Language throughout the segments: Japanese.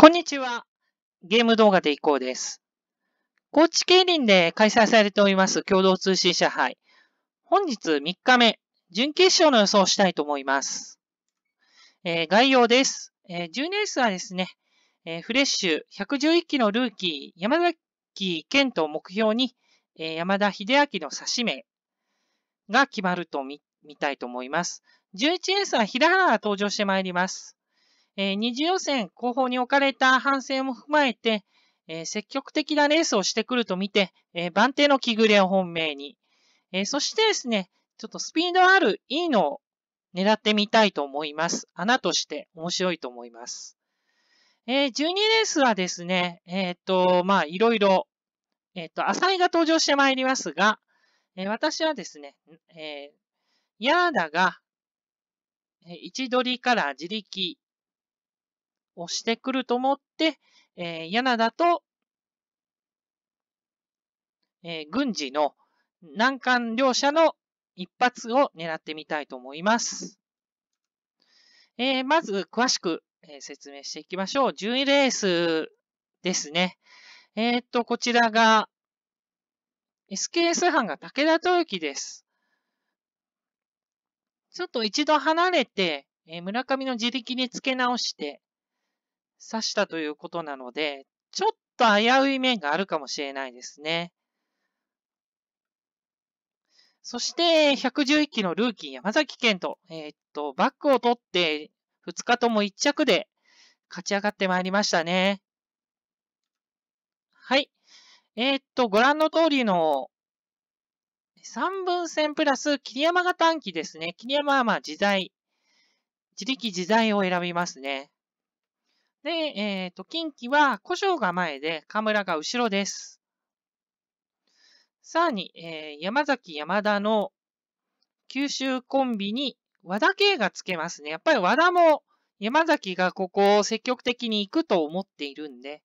こんにちは。ゲーム動画でいこうです。高知競輪で開催されております共同通信社杯。本日3日目、準決勝の予想をしたいと思います。えー、概要です。えー、10レースはですね、えー、フレッシュ111期のルーキー、山崎健人を目標に、え山田秀明の差し目が決まると見たいと思います。11レースは平原が登場してまいります。えー、二次予選後方に置かれた反省も踏まえて、えー、積極的なレースをしてくると見て、えー、番手の木暮れを本命に、えー、そしてですね、ちょっとスピードある E いのを狙ってみたいと思います。穴として面白いと思います。えー、12レースはですね、えっ、と、まあ、いろいろ、えっ、と、と、浅井が登場してまいりますが、えー、私はですね、えー、ヤーダが、えー、位置取りから自力、押してくると思って、えー、田と、えー、軍事の難関両者の一発を狙ってみたいと思います。えー、まず、詳しく、え説明していきましょう。順位レースですね。えっと、こちらが、SKS 班が武田豊樹です。ちょっと一度離れて、え村上の自力につけ直して、刺したということなので、ちょっと危うい面があるかもしれないですね。そして、111期のルーキー山崎健人。えー、っと、バックを取って、2日とも1着で勝ち上がってまいりましたね。はい。えー、っと、ご覧の通りの3分線プラス霧山が短期ですね。霧山はまあ自在、自力自在を選びますね。で、えっ、ー、と、近畿は古性が前で、河村が後ろです。さらに、えー、山崎山田の九州コンビに和田圭がつけますね。やっぱり和田も山崎がここを積極的に行くと思っているんで、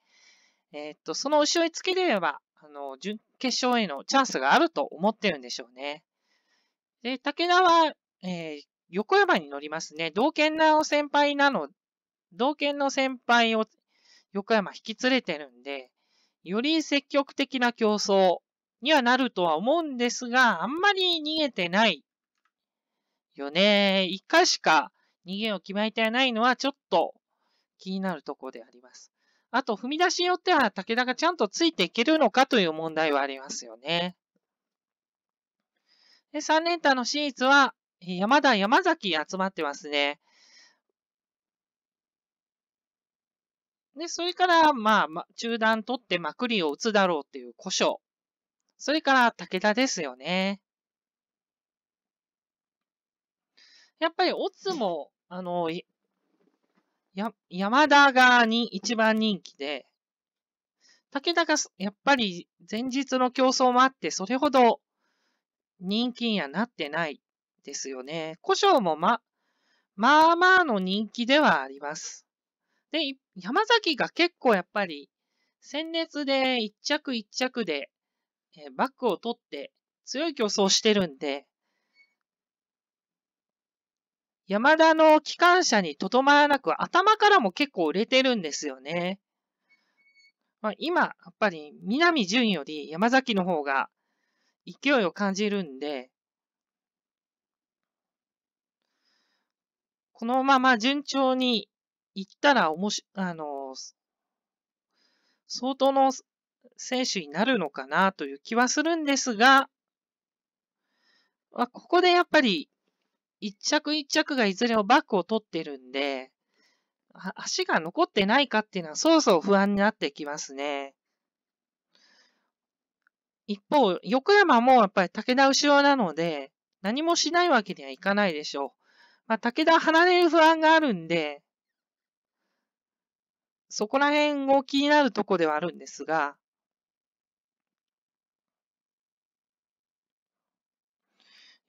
えっ、ー、と、その後ろにつけれれば、あの、準決勝へのチャンスがあると思ってるんでしょうね。で、武田は、えー、横山に乗りますね。同県なお先輩なの同県の先輩を横山引き連れてるんで、より積極的な競争にはなるとは思うんですが、あんまり逃げてないよね。一回しか逃げを決めてないのはちょっと気になるところであります。あと、踏み出しによっては武田がちゃんとついていけるのかという問題はありますよね。で3連単のシーズは、山田、山崎集まってますね。で、それから、まあ、ま、中断取ってまくりを打つだろうっていう胡椒。それから、武田ですよね。やっぱり、オツも、あの、や、山田がに一番人気で、武田がやっぱり前日の競争もあって、それほど人気にはなってないですよね。古椒もま、まあまあの人気ではあります。で、一山崎が結構やっぱり、戦列で一着一着で、えバックを取って強い競争をしてるんで、山田の機関車にとどまらなく頭からも結構売れてるんですよね。まあ、今、やっぱり南順より山崎の方が勢いを感じるんで、このまま順調に行ったらおもし、あの、相当の選手になるのかなという気はするんですが、まあ、ここでやっぱり一着一着がいずれもバックを取ってるんで、足が残ってないかっていうのはそうそう不安になってきますね。一方、横山もやっぱり武田後ろなので、何もしないわけにはいかないでしょう。まあ、武田離れる不安があるんで、そこら辺を気になるとこではあるんですが、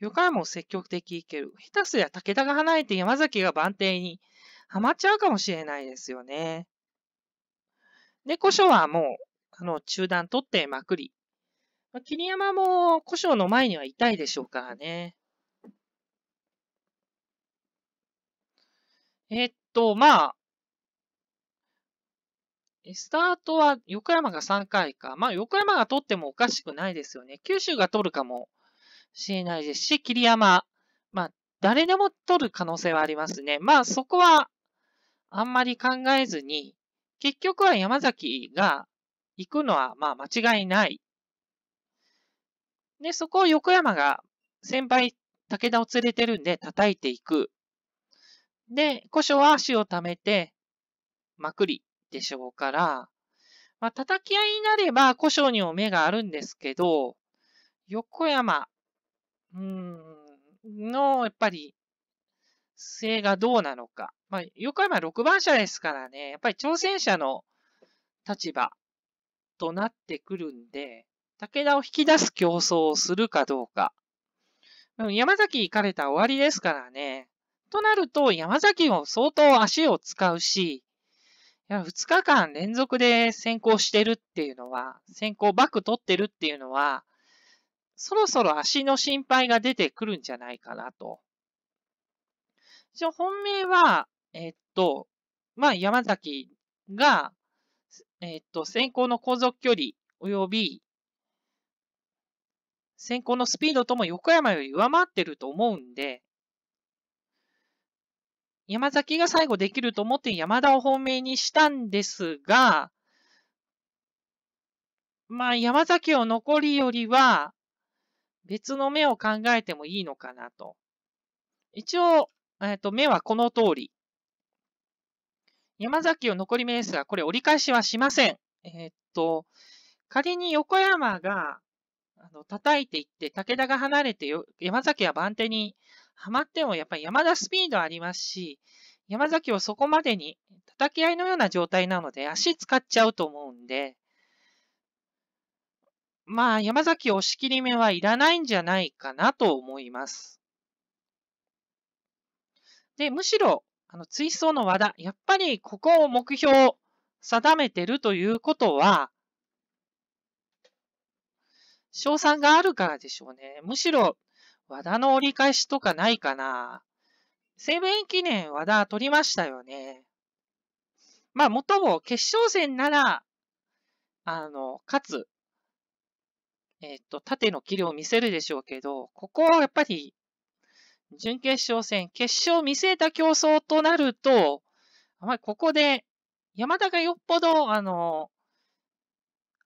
横山も積極的いける。下手すりゃ武田が離れて山崎が番手にはまっちゃうかもしれないですよね。で、古書はもう、あの、中断取ってまくり。まあ、桐山も古書の前にはいたいでしょうからね。えっと、まあ、スタートは横山が3回か。まあ、横山が取ってもおかしくないですよね。九州が取るかもしれないですし、桐山。まあ、誰でも取る可能性はありますね。まあ、そこは、あんまり考えずに、結局は山崎が行くのは、まあ、間違いない。で、そこを横山が先輩、武田を連れてるんで叩いていく。で、古書は足を溜めて、まくり。でしょうから、まあ、叩き合いになれば古生にも目があるんですけど、横山、うん、の、やっぱり、性がどうなのか。まあ、横山6番車ですからね、やっぱり挑戦者の立場となってくるんで、武田を引き出す競争をするかどうか。山崎行かれたら終わりですからね。となると、山崎も相当足を使うし、や2日間連続で先行してるっていうのは、先行バック取ってるっていうのは、そろそろ足の心配が出てくるんじゃないかなと。一応本命は、えっと、まあ、山崎が、えっと、先行の航続距離及び、先行のスピードとも横山より上回ってると思うんで、山崎が最後できると思って山田を本命にしたんですが、まあ山崎を残りよりは別の目を考えてもいいのかなと。一応、えっ、と、目はこの通り。山崎を残り目ですが、これ折り返しはしません。えっ、と、仮に横山があの叩いていって、武田が離れて山崎は番手にハマってもやっぱり山田スピードありますし、山崎をそこまでに叩き合いのような状態なので足使っちゃうと思うんで、まあ山崎押し切り目はいらないんじゃないかなと思います。で、むしろ、あの、追走の和田、やっぱりここを目標定めてるということは、賞賛があるからでしょうね。むしろ、和田の折り返しとかないかな西武園記念和田取りましたよね。まあ、もとも決勝戦なら、あの、勝つ、えっ、と、縦の切りを見せるでしょうけど、ここはやっぱり、準決勝戦、決勝見据えた競争となると、まあ、ここで、山田がよっぽど、あの、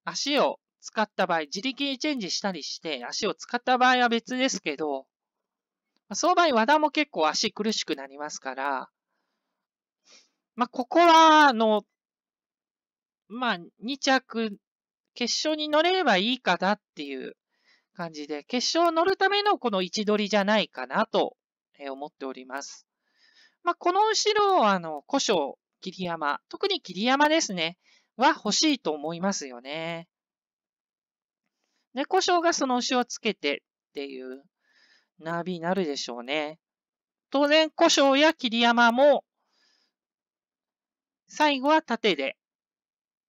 足を使った場合、自力にチェンジしたりして足を使った場合は別ですけど、その場合和田も結構足苦しくなりますから、まあ、ここは、あの、まあ、2着、決勝に乗れればいいかなっていう感じで、決勝乗るためのこの位置取りじゃないかなと思っております。まあ、この後ろ、あの、古書、桐山、特に桐山ですね、は欲しいと思いますよね。猫故がその牛をつけてっていうナビになるでしょうね。当然、故障や桐山も、最後は縦で、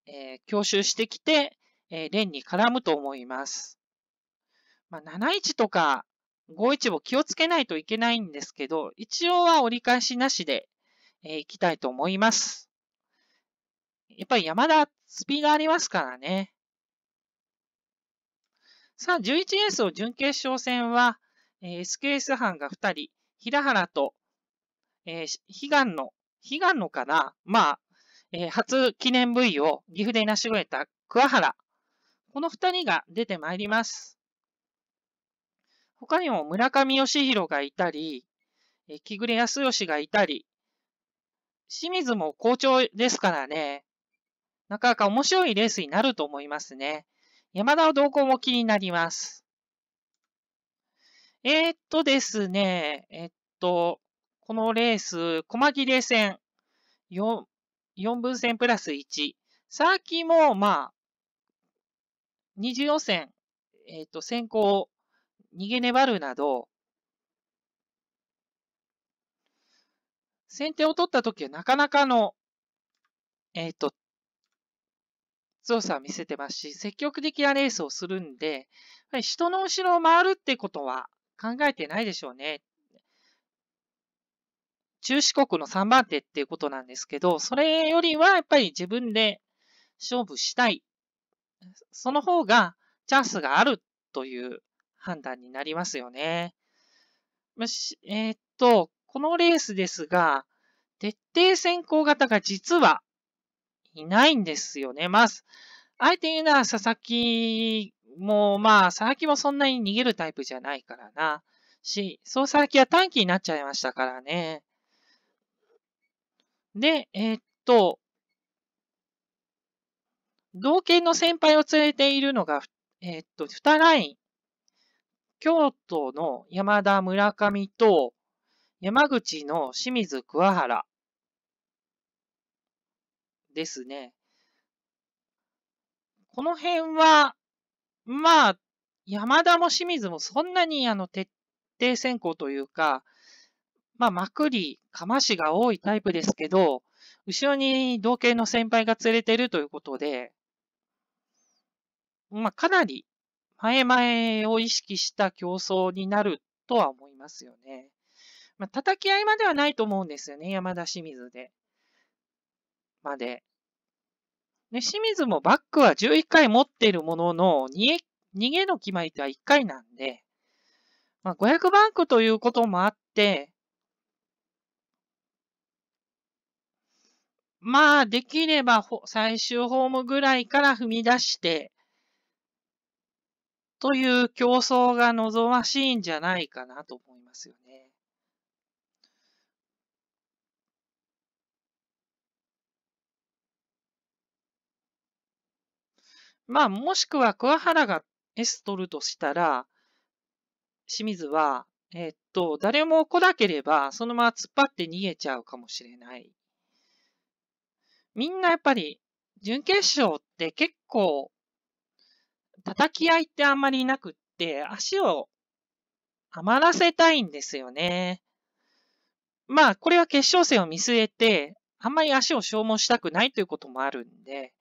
えー、強襲してきて、えー、連に絡むと思います。まあ、7-1とか5-1を気をつけないといけないんですけど、一応は折り返しなしで、えー、いきたいと思います。やっぱり山田、スピードありますからね。さあ、11レースを準決勝戦は、え SKS 班が2人、平原と、えー、悲願の、悲願のかなまあ、えー、初記念部位を岐阜で成し終えた桑原。この2人が出てまいります。他にも村上義弘がいたり、えー、木暮康義がいたり、清水も好調ですからね、なかなか面白いレースになると思いますね。山田の動向も気になります。えー、っとですね、えっと、このレース、細切れ戦、4, 四分戦プラス1。さっきも、まあ、二次予選、えっと、先行、逃げ粘るなど、先手を取った時はなかなかの、えっ、と、強さを見せてますし、積極的なレースをするんで、人の後ろを回るってことは考えてないでしょうね。中四国の3番手っていうことなんですけど、それよりはやっぱり自分で勝負したい。その方がチャンスがあるという判断になりますよね。えー、っと、このレースですが、徹底先行型が実はいないんですよね。まず、あえて言うなら佐々木も、まあ、佐々木もそんなに逃げるタイプじゃないからな。し、そう佐々木は短期になっちゃいましたからね。で、えー、っと、同系の先輩を連れているのが、えー、っと、二ライン。京都の山田村上と、山口の清水桑原。ですね。この辺は、まあ、山田も清水もそんなにあの徹底選考というか、まあ、まくり、かましが多いタイプですけど、後ろに同系の先輩が連れてるということで、まあ、かなり前々を意識した競争になるとは思いますよね。まあ、叩き合いまではないと思うんですよね、山田清水で。まで。ね、清水もバックは11回持ってるものの、逃げ、逃げの決まり手は1回なんで、まあ、500バンクということもあって、まあ、できれば、最終ホームぐらいから踏み出して、という競争が望ましいんじゃないかなと思いますよね。まあ、もしくは桑原が S 取るとしたら、清水は、えっと、誰も来なければ、そのまま突っ張って逃げちゃうかもしれない。みんなやっぱり、準決勝って結構、叩き合いってあんまりなくって、足を余らせたいんですよね。まあ、これは決勝戦を見据えて、あんまり足を消耗したくないということもあるんで、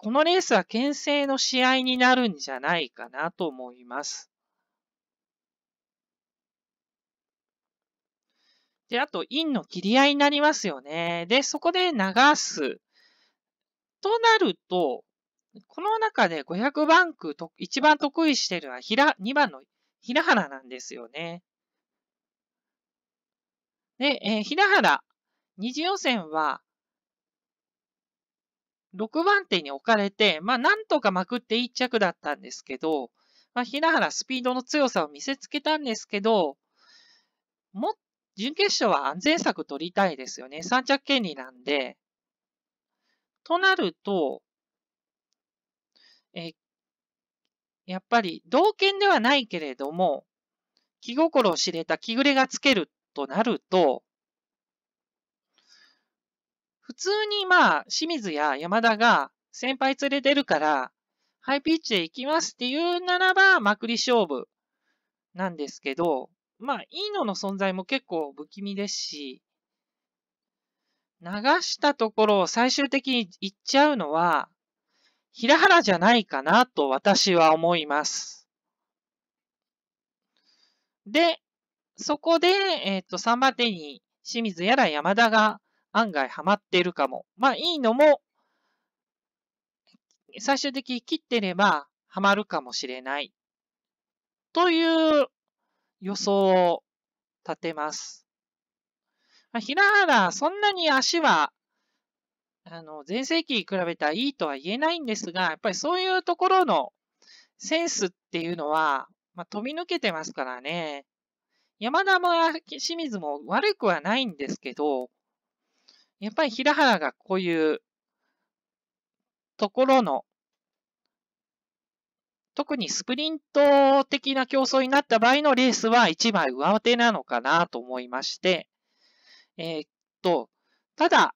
このレースは牽制の試合になるんじゃないかなと思います。で、あと、インの切り合いになりますよね。で、そこで流す。となると、この中で500バンクと一番得意してるのは平、2番の平原なんですよね。で、えー、平原、二次予選は6番手に置かれて、まあ、なんとかまくって1着だったんですけど、まあ、ひなはらスピードの強さを見せつけたんですけど、も、準決勝は安全策取りたいですよね。3着権利なんで。となると、え、やっぱり、同権ではないけれども、気心を知れた気暮れがつけるとなると、普通にまあ、清水や山田が先輩連れてるから、ハイピッチで行きますっていうならば、まくり勝負なんですけど、まあ、いいのの存在も結構不気味ですし、流したところを最終的に行っちゃうのは、平原じゃないかなと私は思います。で、そこで、えっ、ー、と、3番手に清水やら山田が案外ハマっているかも。まあいいのも、最終的に切ってればハマるかもしれない。という予想を立てます。まあ、平原、そんなに足は、あの、前世紀に比べたらいいとは言えないんですが、やっぱりそういうところのセンスっていうのは、まあ、飛び抜けてますからね。山田も清水も悪くはないんですけど、やっぱり平原がこういうところの、特にスプリント的な競争になった場合のレースは一枚上手なのかなと思いまして、えー、っと、ただ、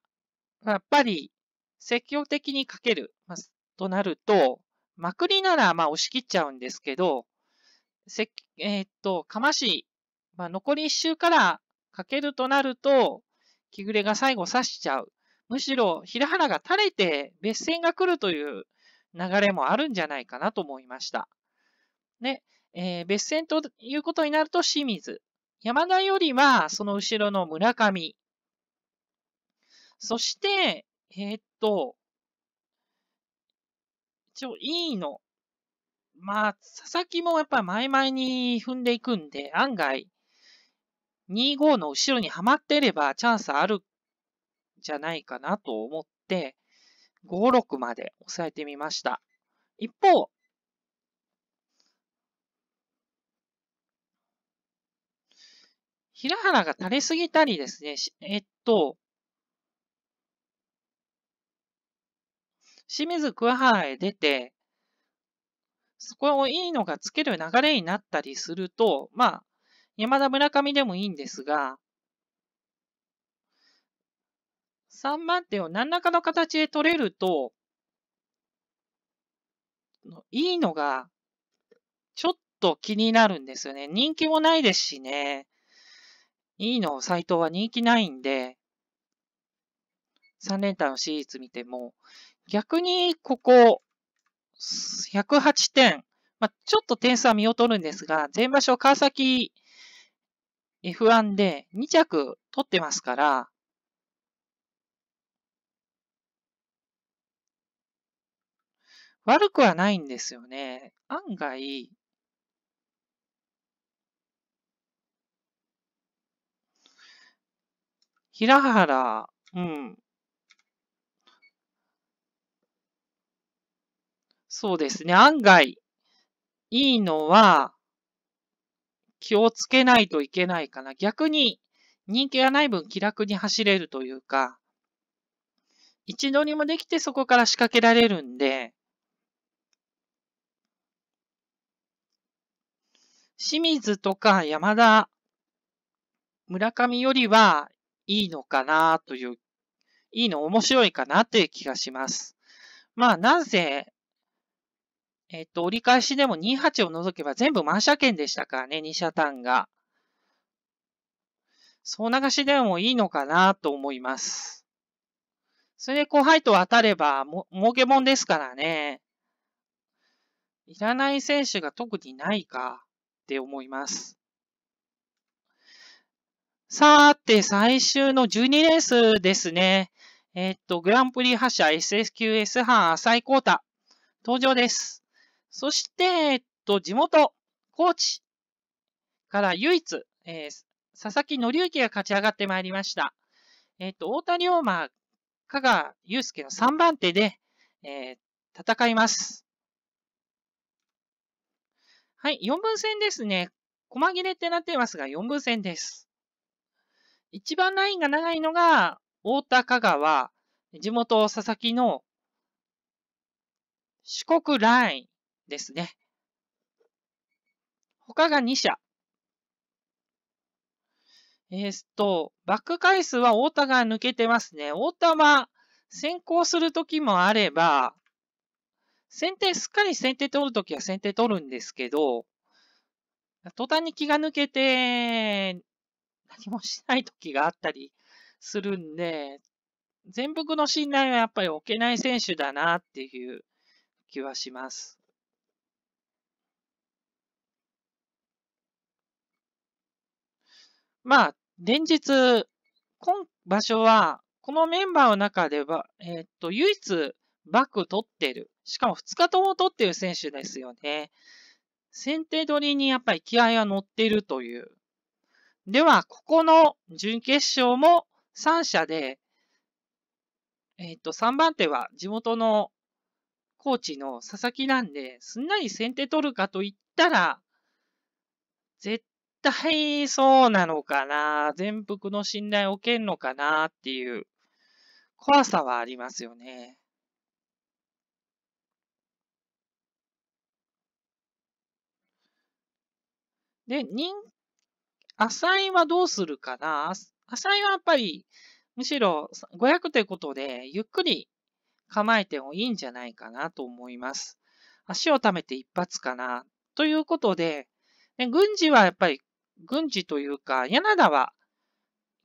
やっぱり積極的にかける、まとなると、まくりならまあ押し切っちゃうんですけど、せえー、っと、かまし、まあ、残り一周からかけるとなると、木暮れが最後刺しちゃう。むしろ平原が垂れて別線が来るという流れもあるんじゃないかなと思いました。ね、えー、別線ということになると清水。山田よりはその後ろの村上。そして、えー、っと、一応いいの、まあ、佐々木もやっぱり前々に踏んでいくんで、案外、2-5の後ろにはまっていればチャンスあるんじゃないかなと思って、5-6まで抑えてみました。一方、平原が垂れすぎたりですね、えっと、清水桑原へ出て、そこをいいのがつける流れになったりすると、まあ、山田村上でもいいんですが、3番手を何らかの形で取れると、いいのが、ちょっと気になるんですよね。人気もないですしね。いいの、斎藤は人気ないんで、3連単のシリーズ見ても、逆にここ、108点。まあ、ちょっと点数は見劣るんですが、前場所川崎 F1 で2着取ってますから、悪くはないんですよね。案外、平原、うん。そうですね。案外、いいのは、気をつけないといけないかな。逆に人気がない分気楽に走れるというか、一度にもできてそこから仕掛けられるんで、清水とか山田、村上よりはいいのかなという、いいの面白いかなという気がします。まあ、なんせえっと、折り返しでも28を除けば全部満車券でしたからね、2車単が。そう流しでもいいのかなと思います。それで後輩と当たれば、も、儲けもんですからね。いらない選手が特にないかって思います。さて、最終の12レースですね。えっと、グランプリ覇者 SS q S 班浅井光太。登場です。そして、えっと、地元、高知から唯一、えー、佐々木則之が勝ち上がってまいりました。えっと、大谷龍馬、加賀祐介の3番手で、えー、戦います。はい、4分戦ですね。細切れってなってますが、4分戦です。一番ラインが長いのが、太田香川、地元佐々木の四国ライン。ですね。他が2社。えー、っと、バック回数は太田が抜けてますね。太田は先行するときもあれば、先手、すっかり先手取るときは先手取るんですけど、途端に気が抜けて、何もしないときがあったりするんで、全幅の信頼はやっぱり置けない選手だなっていう気はします。まあ、連日、今場所は、このメンバーの中では、えっ、と、唯一、バック取ってる。しかも二日とも取ってる選手ですよね。先手取りにやっぱり気合は乗ってるという。では、ここの準決勝も3社で、えっ、と、3番手は地元のコーチの佐々木なんで、すんなり先手取るかと言ったら、絶体そうなのかな全幅の信頼を受けるのかなっていう怖さはありますよね。で、人、浅井はどうするかな浅井はやっぱり、むしろ500ということで、ゆっくり構えてもいいんじゃないかなと思います。足を溜めて一発かな。ということで、ね、軍事はやっぱり軍事というか、柳田は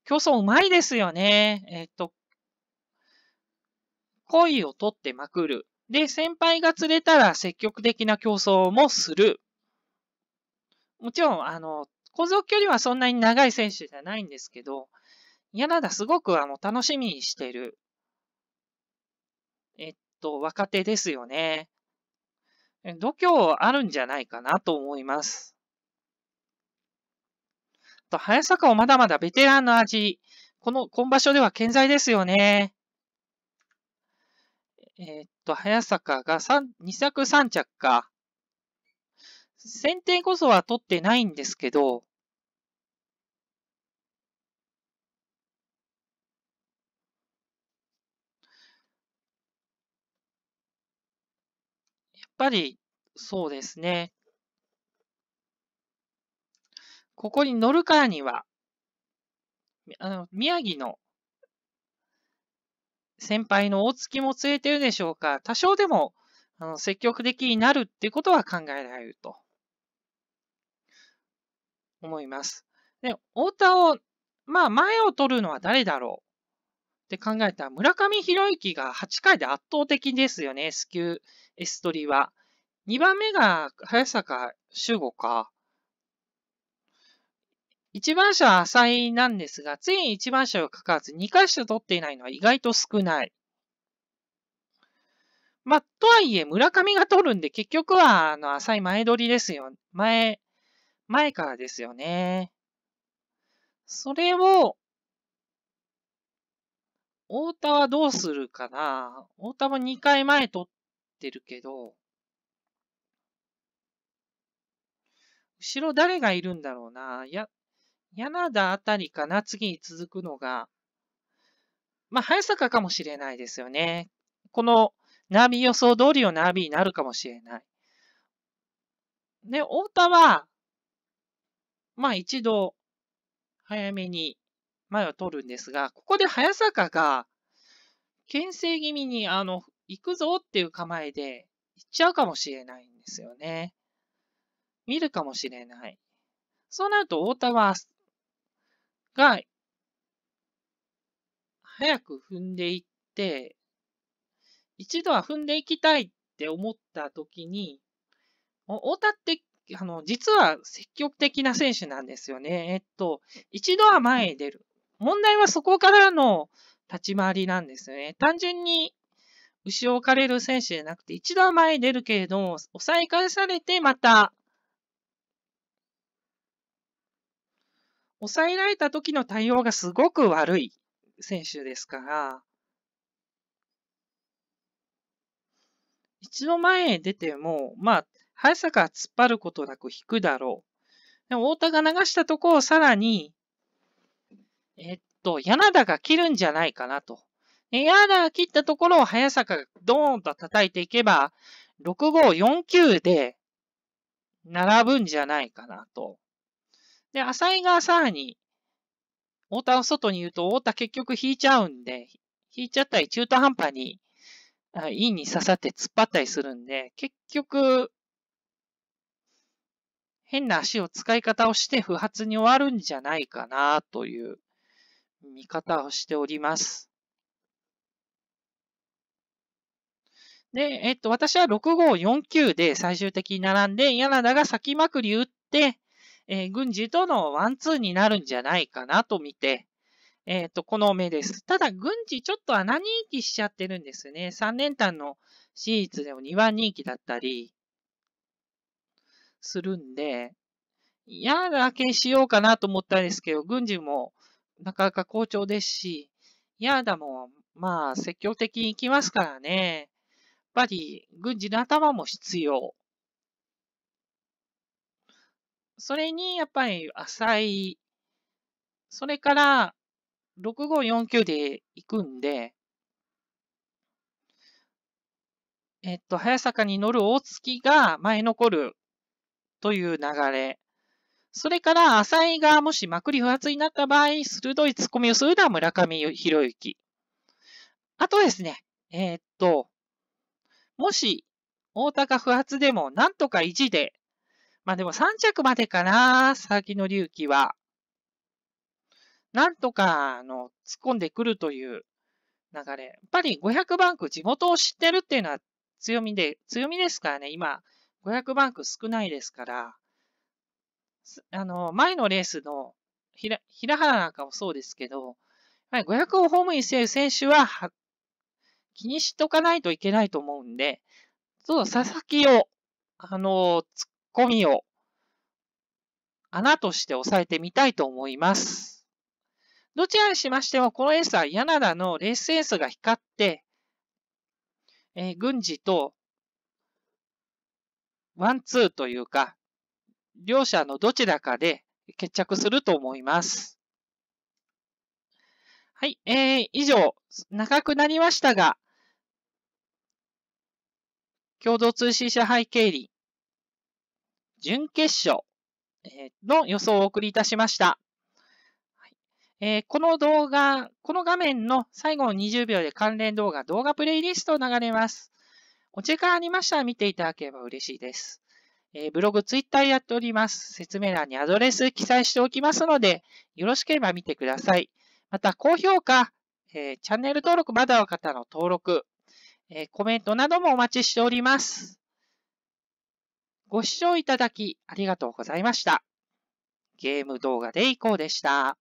競争うまいですよね。えっ、ー、と、恋を取ってまくる。で、先輩が釣れたら積極的な競争もする。もちろん、あの、構造距離はそんなに長い選手じゃないんですけど、柳田すごくあの楽しみにしてる、えっと、若手ですよね。度胸あるんじゃないかなと思います。と、早坂をまだまだベテランの味、この、今場所では健在ですよね。えー、っと、早坂が三、2着3着か。先手こそは取ってないんですけど、やっぱり、そうですね。ここに乗るからには、あの、宮城の先輩の大月も連れてるでしょうか、多少でも、あの、積極的になるってことは考えられると、思います。で、太田を、まあ、前を取るのは誰だろうって考えたら、村上博之が8回で圧倒的ですよね、S 級、S 取りは。2番目が早坂修吾か。一番車は浅井なんですが、ついに番車をかかず、二回しか取っていないのは意外と少ない。まあ、とはいえ、村上が取るんで、結局は、あの、浅井前取りですよ。前、前からですよね。それを、太田はどうするかな太田も2回前取ってるけど、後ろ誰がいるんだろうないや、柳田あたりかな、次に続くのが。まあ、早坂かもしれないですよね。このナビ予想通りのナビになるかもしれない。で、太田は、まあ一度、早めに前を取るんですが、ここで早坂が、牽制気味に、あの、行くぞっていう構えで、行っちゃうかもしれないんですよね。見るかもしれない。そうなると、太田はが、早く踏んでいって、一度は踏んでいきたいって思った時に、大田って、あの、実は積極的な選手なんですよね。えっと、一度は前へ出る。問題はそこからの立ち回りなんですよね。単純に後ろを置かれる選手じゃなくて、一度は前へ出るけれども、抑え返されてまた抑えられた時の対応がすごく悪い選手ですから、一度前へ出ても、まあ、早坂は突っ張ることなく引くだろう。で太田が流したとこをさらに、えっと、柳田が切るんじゃないかなと。柳田が切ったところを早坂がドーンと叩いていけば、6 5 4 9で並ぶんじゃないかなと。で、浅井がさらに、太田を外に言うと、太田結局引いちゃうんで、引いちゃったり、中途半端に、インに刺さって突っ張ったりするんで、結局、変な足を使い方をして不発に終わるんじゃないかなという見方をしております。で、えっと、私は6号49で最終的に並んで、柳田が先まくり打って、えー、軍事とのワンツーになるんじゃないかなと見て、えっ、ー、と、この目です。ただ、軍事ちょっと穴人気しちゃってるんですね。3連単の私立でも2番人気だったりするんで、嫌だけしようかなと思ったんですけど、軍事もなかなか好調ですし、嫌だも、まあ、積極的に行きますからね。やっぱり、軍事の頭も必要。それにやっぱり浅い、それから6549で行くんで、えっと、早坂に乗る大月が前残るという流れ。それから、浅井がもしまくり不発になった場合、鋭い突っ込みをするのは村上博之。あとですね、えー、っと、もし、大高不発でも、なんとか意地でまあでも3着までかな、先の隆起は。なんとか、あの、突っ込んでくるという流れ。やっぱり500バンク、地元を知ってるっていうのは強みで、強みですからね、今、500バンク少ないですから、あの、前のレースの平原なんかもそうですけど、500をホームにしている選手は気にしとかないといけないと思うんで、そう、佐々木を、あの、突っ込みを穴として押さえてみたいと思います。どちらにしましても、このエースは柳田のレースエースが光って、えー、軍事とワンツーというか、両者のどちらかで決着すると思います。はい、えー、以上、長くなりましたが、共同通信社背経理準決勝の予想をお送りいたしました。えー、この動画、この画面の最後の20秒で関連動画、動画プレイリストを流れます。お時間ありましたら見ていただければ嬉しいです。えー、ブログ、ツイッターやっております。説明欄にアドレス記載しておきますので、よろしければ見てください。また、高評価、えー、チャンネル登録まだの方の登録、えコメントなどもお待ちしております。ご視聴いただきありがとうございました。ゲーム動画でいこうでした。